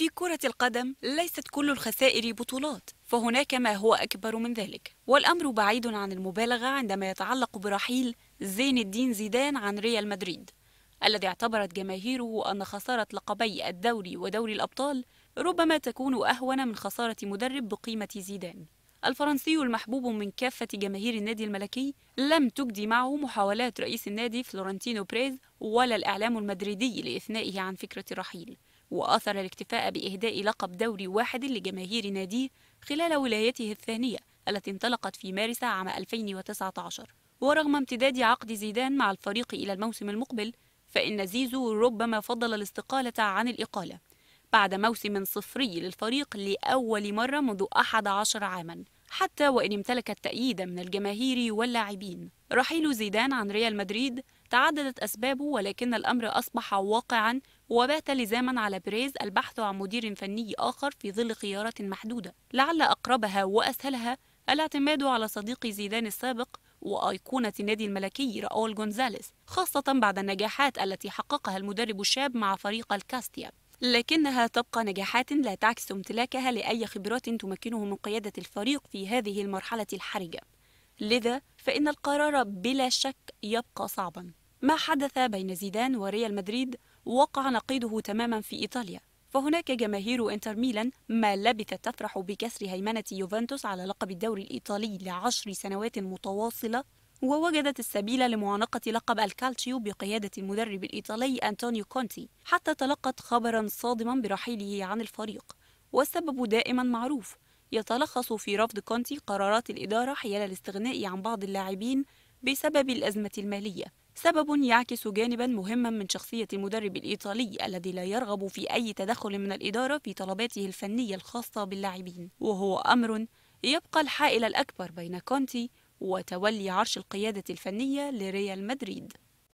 في كرة القدم ليست كل الخسائر بطولات فهناك ما هو أكبر من ذلك والأمر بعيد عن المبالغة عندما يتعلق برحيل زين الدين زيدان عن ريال مدريد الذي اعتبرت جماهيره أن خسارة لقبي الدوري ودوري الأبطال ربما تكون أهون من خسارة مدرب بقيمة زيدان الفرنسي المحبوب من كافة جماهير النادي الملكي لم تجدي معه محاولات رئيس النادي فلورنتينو بريز ولا الإعلام المدريدي لإثنائه عن فكرة الرحيل وآثر الاكتفاء بإهداء لقب دوري واحد لجماهير ناديه خلال ولايته الثانية التي انطلقت في مارس عام 2019 ورغم امتداد عقد زيدان مع الفريق إلى الموسم المقبل فإن زيزو ربما فضل الاستقالة عن الإقالة بعد موسم صفري للفريق لأول مرة منذ 11 عاماً حتى وإن امتلك التأييد من الجماهير واللاعبين رحيل زيدان عن ريال مدريد تعددت أسبابه ولكن الأمر أصبح واقعا وبات لزاما على بريز البحث عن مدير فني آخر في ظل خيارات محدودة لعل أقربها وأسهلها الاعتماد على صديق زيدان السابق وأيقونة النادي الملكي راؤول جونزاليس خاصة بعد النجاحات التي حققها المدرب الشاب مع فريق الكاستيا لكنها تبقى نجاحات لا تعكس امتلاكها لأي خبرات تمكنه من قيادة الفريق في هذه المرحلة الحرجة لذا فإن القرار بلا شك يبقى صعبا ما حدث بين زيدان وريال مدريد وقع نقيضه تماما في إيطاليا فهناك جماهير انتر ميلان ما لبثت تفرح بكسر هيمنة يوفنتوس على لقب الدوري الإيطالي لعشر سنوات متواصلة ووجدت السبيل لمعانقة لقب الكالتشيو بقيادة المدرب الإيطالي أنطونيو كونتي حتى تلقت خبرا صادما برحيله عن الفريق والسبب دائما معروف يتلخص في رفض كونتي قرارات الإدارة حيال الاستغناء عن بعض اللاعبين بسبب الأزمة المالية سبب يعكس جانبا مهما من شخصية المدرب الإيطالي الذي لا يرغب في أي تدخل من الإدارة في طلباته الفنية الخاصة باللاعبين وهو أمر يبقى الحائل الأكبر بين كونتي وتولي عرش القيادة الفنية لريال مدريد